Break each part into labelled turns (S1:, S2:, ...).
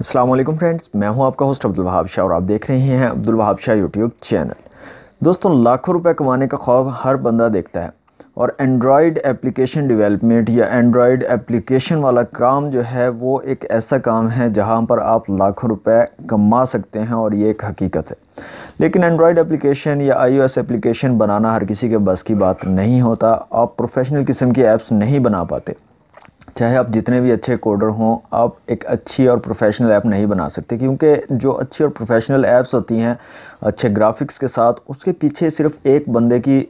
S1: Aslam friends मैं हूं आपका होस्ट अब्दुल वहाब शाह और आप देख रहे हैं अब्दुल वहाब शाह यूट्यूब चैनल दोस्तों लाखों रुपए कमाने का ख्वाब हर बंदा देखता है और एंड्रॉयड एप्लीकेशन डेवलपमेंट या एंड्रॉयड एप्लीकेशन वाला काम जो है वो एक ऐसा काम है जहां पर आप लाखों रुपए कमा सकते हैं और ये एक हकीकत है लेकिन एंड्रॉयड एप्लीकेशन या आईओएस एप्लीकेशन बनाना हर किसी के बस की बात नहीं होता आप प्रोफेशनल किस्म की एप्स नहीं बना पाते चाहे आप जितने भी अच्छे कोडर हों आप एक अच्छी और प्रोफेशनल ऐप नहीं बना सकते क्योंकि जो अच्छी और प्रोफेशनल ऐप्स होती हैं अच्छे ग्राफिक्स के साथ उसके पीछे सिर्फ एक बंदे की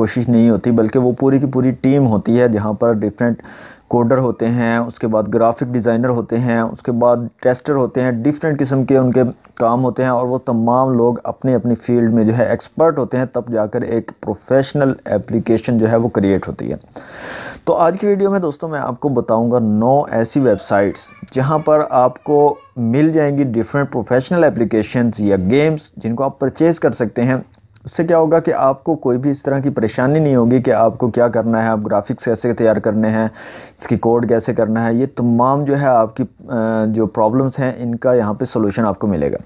S1: कोशिश नहीं होती बल्कि वो पूरी की पूरी टीम होती है जहाँ पर डिफरेंट कोडर होते हैं उसके बाद ग्राफिक डिज़ाइनर होते हैं उसके बाद टेस्टर होते हैं डिफरेंट किस्म के उनके काम होते हैं और वो तमाम लोग अपने अपनी फील्ड में जो है एक्सपर्ट होते हैं तब जाकर एक प्रोफेशनल एप्लीकेशन जो है वो क्रिएट होती है तो आज की वीडियो में दोस्तों मैं आपको बताऊंगा नौ ऐसी वेबसाइट्स जहां पर आपको मिल जाएंगी डिफरेंट प्रोफेशनल एप्लीकेशंस या गेम्स जिनको आप परचेज़ कर सकते हैं उससे क्या होगा कि आपको कोई भी इस तरह की परेशानी नहीं होगी कि आपको क्या करना है आप ग्राफिक्स कैसे तैयार करने हैं इसकी कोड कैसे करना है ये तमाम जो है आपकी जो प्रॉब्लम्स हैं इनका यहाँ पे सोल्यूशन आपको मिलेगा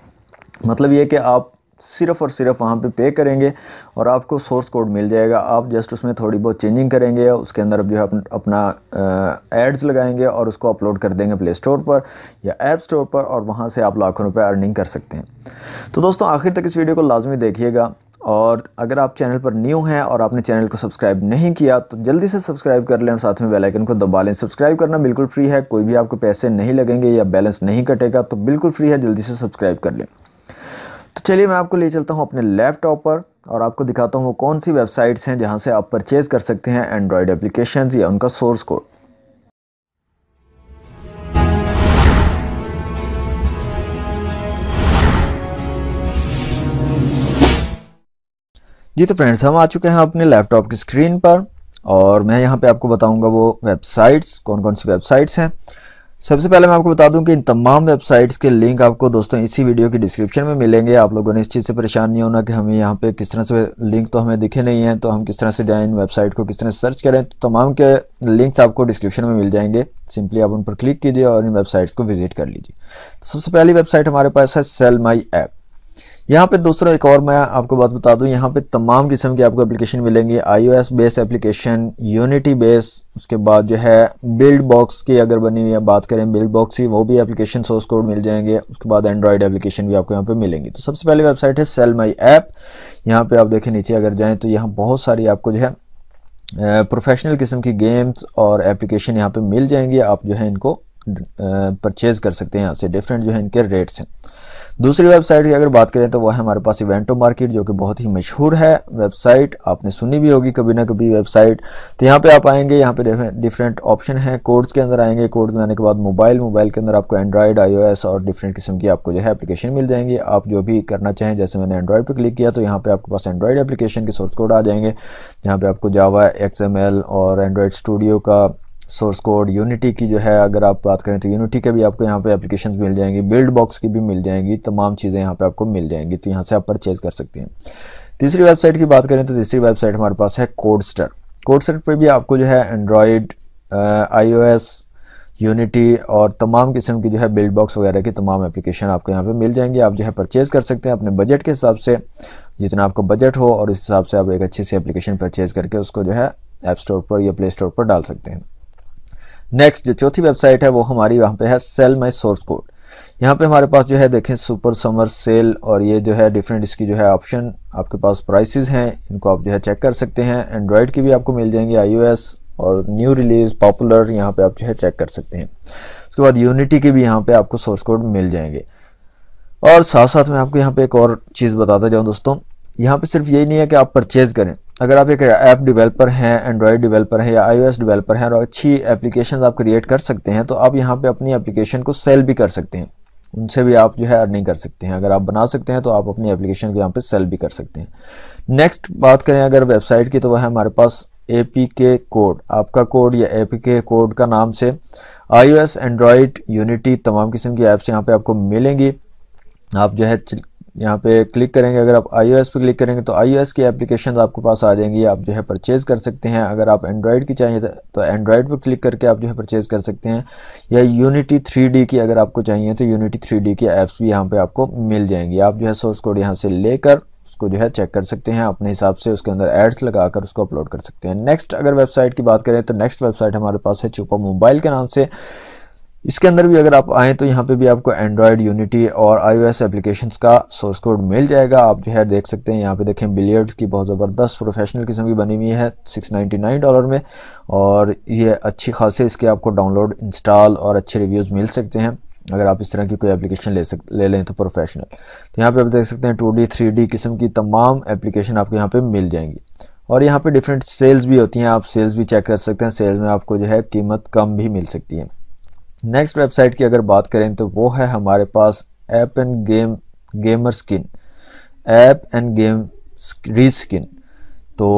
S1: मतलब ये कि आप सिर्फ़ और सिर्फ वहाँ पे पे करेंगे और आपको सोर्स कोड मिल जाएगा आप जस्ट उसमें थोड़ी बहुत चेंजिंग करेंगे उसके अंदर अब जो है अपना एड्स लगाएंगे और उसको अपलोड कर देंगे प्ले स्टोर पर या ऐप स्टोर पर और वहाँ से आप लाखों रुपये अर्निंग कर सकते हैं तो दोस्तों आखिर तक इस वीडियो को लाजमी देखिएगा और अगर आप चैनल पर न्यू हैं और आपने चैनल को सब्सक्राइब नहीं किया तो जल्दी से सब्सक्राइब कर लें और साथ में बेल आइकन को दबा लें सब्सक्राइब करना बिल्कुल फ्री है कोई भी आपको पैसे नहीं लगेंगे या बैलेंस नहीं कटेगा तो बिल्कुल फ्री है जल्दी से सब्सक्राइब कर लें तो चलिए मैं आपको ले चलता हूँ अपने लैपटॉप पर और आपको दिखाता हूँ कौन सी वेबसाइट्स हैं जहाँ से आप परचेज़ कर सकते हैं एंड्रॉयड एप्लीकेशन या उनका सोर्स कोड जी तो फ्रेंड्स हम आ चुके हैं अपने लैपटॉप की स्क्रीन पर और मैं यहाँ पे आपको बताऊँगा वो वेबसाइट्स कौन कौन सी वेबसाइट्स हैं सबसे पहले मैं आपको बता दूं कि इन तमाम वेबसाइट्स के लिंक आपको दोस्तों इसी वीडियो की डिस्क्रिप्शन में मिलेंगे आप लोगों ने इस चीज़ से परेशान नहीं होना कि हमें यहाँ पे किस तरह से लिंक तो हमें दिखे नहीं हैं तो हम किस तरह से जाएँ इन वेबसाइट को किस तरह से सर्च करें तो तमाम के लिंक्स आपको डिस्क्रिप्शन में मिल जाएंगे सिंपली आप उन पर क्लिक कीजिए और इन वेबसाइट्स को विजिट कर लीजिए तो सबसे पहली वेबसाइट हमारे पास है सेल माई ऐप यहाँ पे दूसरा एक और मैं आपको बात बता दूँ यहाँ पे तमाम किस्म की आपको एप्लीकेशन मिलेंगी iOS base application Unity base उसके बाद जो है बिल्ड बॉक्स की अगर बनी हुई है बात करें बिल्ड बॉक्स की वो भी एप्लीकेशन सोर्स कोड मिल जाएंगे उसके बाद एंड्रॉयड एप्लीकेशन भी आपको यहाँ पे मिलेंगी तो सबसे पहले वेबसाइट है सेल माई ऐप यहाँ पे आप देखें नीचे अगर जाएँ तो यहाँ बहुत सारी आपको जो है प्रोफेशनल किस्म की गेम्स और एप्लीकेशन यहाँ पे मिल जाएंगी आप जो है इनको परचेज़ कर सकते हैं यहाँ से डिफरेंट जो है इनके रेट्स हैं दूसरी वेबसाइट की अगर बात करें तो वह है हमारे पास इवेंटो मार्केट जो कि बहुत ही मशहूर है वेबसाइट आपने सुनी भी होगी कभी ना कभी वेबसाइट तो यहाँ पे आप आएंगे यहाँ पे डिफरेंट ऑप्शन हैं कोड्स के अंदर आएंगे कोड्स में आने के बाद मोबाइल मोबाइल के अंदर आपको एंड्रॉयड आई और डिफरेंट किस्म की आपको जो है एप्लीकेशन मिल जाएंगी आप जो भी करना चाहें जैसे मैंने एंड्रॉयड पर क्लिक किया तो यहाँ पर आपके पास एंड्रॉयड एप्लीकेशन के सोर्स कोड आ जाएंगे यहाँ पर आपको जावा एक्स और एंड्रॉयड स्टूडियो का सोर्स कोड यूनिटी की जो है अगर आप बात करें तो यूनिटी के भी आपको यहाँ पे एप्लीकेशंस मिल जाएंगी बिल्ड बॉक्स की भी मिल जाएंगी तमाम चीज़ें यहाँ पे आपको मिल जाएंगी तो यहाँ से आप परचेज़ कर सकते हैं तीसरी वेबसाइट की बात करें तो तीसरी वेबसाइट हमारे पास है कोडस्टर कोडस्टर पर भी आपको जो है एंड्रॉयड आई ओ यूनिटी और तमाम किस्म की जो है बिल्ड बॉक्स वगैरह की तमाम एप्लीकेशन आपको यहाँ पर मिल जाएंगी आप जो है परचेज़ कर सकते हैं अपने बजट के हिसाब से जितना आपका बजट हो और इस हिसाब से आप एक अच्छी सी एप्लीकेशन परचेज़ करके उसको जो है ऐप स्टोर पर या प्ले स्टोर पर डाल सकते हैं नेक्स्ट जो चौथी वेबसाइट है वो हमारी यहाँ पे है सेल माई सोर्स कोड यहाँ पे हमारे पास जो है देखें सुपर समर सेल और ये जो है डिफरेंट इसकी जो है ऑप्शन आपके पास प्राइसेस हैं इनको आप जो है चेक कर सकते हैं एंड्रॉयड की भी आपको मिल जाएंगे आईओएस और न्यू रिलीज पॉपुलर यहाँ पे आप जो है चेक कर सकते हैं उसके बाद यूनिटी के भी यहाँ पे आपको सोर्स कोड मिल जाएंगे और साथ साथ मैं आपको यहाँ पे एक और चीज़ बताता जाऊँ दोस्तों यहाँ पे सिर्फ यही नहीं है कि आप परचेज़ करें अगर आप एक ऐप डेवलपर हैं एंड्रॉयड डेवलपर हैं या आईओएस डेवलपर हैं और अच्छी एप्लीकेशन आप क्रिएट कर सकते हैं तो आप यहाँ पे अपनी एप्लीकेशन को सेल भी कर सकते हैं उनसे भी आप जो है अर्निंग कर सकते हैं अगर आप बना सकते हैं तो आप अपनी एप्लीकेशन को यहाँ पे सेल भी कर सकते हैं नेक्स्ट बात करें अगर वेबसाइट की तो वह हमारे पास ए कोड आपका कोड या ए कोड का नाम से I O S Android Unity तमाम किस्म की ऐप्स यहाँ पे आपको मिलेंगी आप जो है यहाँ पे क्लिक करेंगे अगर आप आई पे क्लिक करेंगे तो आई की एप्लीकेशन आपके पास आ जाएंगी आप जो है परचेज़ कर सकते हैं अगर आप एंड्रॉयड की चाहिए तो एंड्रॉयड पर क्लिक करके आप जो है परचेज़ कर सकते हैं या यूनिटी थ्री की अगर आपको चाहिए तो यूनिटी थ्री की एप्स भी यहाँ पर आपको मिल जाएंगी आप जो है सोर्स कोड यहाँ से लेकर उसको जो है चेक कर सकते हैं अपने हिसाब से उसके अंदर एड्स लगाकर उसको अपलोड कर सकते हैं नेक्स्ट अगर वेबसाइट की बात करें तो नेक्स्ट वेबसाइट हमारे पास है चुपा मोबाइल के नाम से इसके अंदर भी अगर आप आएँ तो यहाँ पे भी आपको एंड्रॉयड यूनिटी और आईओएस एप्लीकेशंस का सोर्स कोड मिल जाएगा आप जो है देख सकते हैं यहाँ पे देखें बिलियर्ड्स की बहुत ज़बरदस्त प्रोफेशनल किस्म की बनी हुई है 699 डॉलर में और ये अच्छी खासी इसके आपको डाउनलोड इंस्टॉल और अच्छे रिव्यूज़ मिल सकते हैं अगर आप इस तरह की कोई एप्लीकेशन ले सक ले लें तो प्रोफेशनल तो यहाँ पर आप देख सकते हैं टू डी थ्री डी किस्म की तमाम एप्लीकेशन आपको यहाँ पर मिल जाएंगी और यहाँ पर डिफरेंट सेल्स भी होती हैं आप सेल्स भी चेक कर सकते हैं सेल्स में आपको जो है कीमत कम भी मिल सकती है नेक्स्ट वेबसाइट की अगर बात करें तो वो है हमारे पास app and game gamer skin app and game reskin तो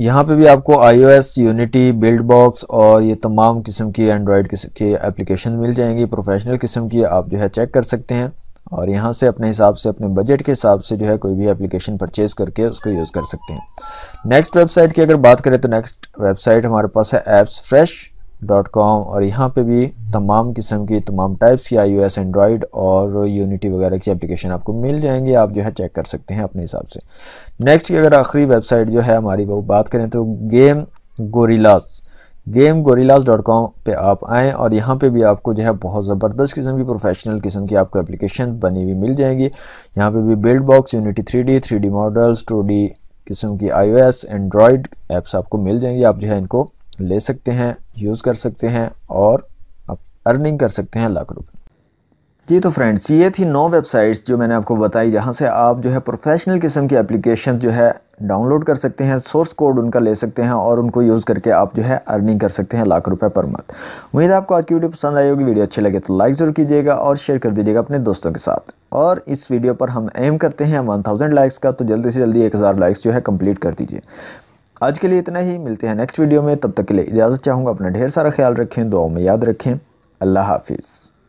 S1: यहाँ पे भी आपको एस यूनिटी बिल्ड बॉक्स और ये तमाम किस्म की एंड्रॉयड के एप्लीकेशन मिल जाएंगी प्रोफेशनल किस्म की आप जो है चेक कर सकते हैं और यहाँ से अपने हिसाब से अपने बजट के हिसाब से जो है कोई भी एप्लीकेशन परचेज़ करके उसको यूज़ कर सकते हैं नेक्स्ट वेबसाइट की अगर बात करें तो नेक्स्ट वेबसाइट हमारे पास है एप्स फ्रेश डॉट कॉम और यहाँ पे भी तमाम किस्म की तमाम टाइप्स की आई ओ एस एंड्रॉयड और यूनिटी वगैरह की एप्लीकेशन आपको मिल जाएंगी आप जो है चेक कर सकते हैं अपने हिसाब से नेक्स्ट की अगर आखिरी वेबसाइट जो है हमारी वो बात करें तो Game Gorillas Game Gorillas dot com पर आप आएँ और यहाँ पर भी आपको जो है बहुत ज़बरदस्त किस्म की प्रोफेशनल किस्म की आपको एप्लीकेशन बनी हुई मिल जाएंगी यहाँ पर भी Buildbox Unity three D three D models two D किस्म की I O S Android apps आपको मिल जाएंगी आप जो है इनको ले सकते हैं यूज़ कर सकते हैं और आप अर्निंग कर सकते हैं लाख रुपये जी तो फ्रेंड्स ये थी नौ वेबसाइट्स जो मैंने आपको बताई जहाँ से आप जो है प्रोफेशनल किस्म की एप्लीकेशन जो है डाउनलोड कर सकते हैं सोर्स कोड उनका ले सकते हैं और उनको यूज़ करके आप जो है अर्निंग कर सकते हैं लाख रुपए पर मंथ उम्मीद आपको आज की वीडियो पसंद आई होगी वीडियो अच्छी लगे तो लाइक ज़रूर कीजिएगा और शेयर कर दीजिएगा अपने दोस्तों के साथ और इस वीडियो पर हम एम करते हैं वन थाउजेंड लाइक्स का तो जल्दी से जल्दी एक हज़ार लाइक्स जो है कम्प्लीट कर दीजिए आज के लिए इतना ही मिलते हैं नेक्स्ट वीडियो में तब तक के लिए इजाज़त चाहूँगा अपना ढेर सारा ख्याल रखें दुआओं में याद रखें अल्लाह हाफिज़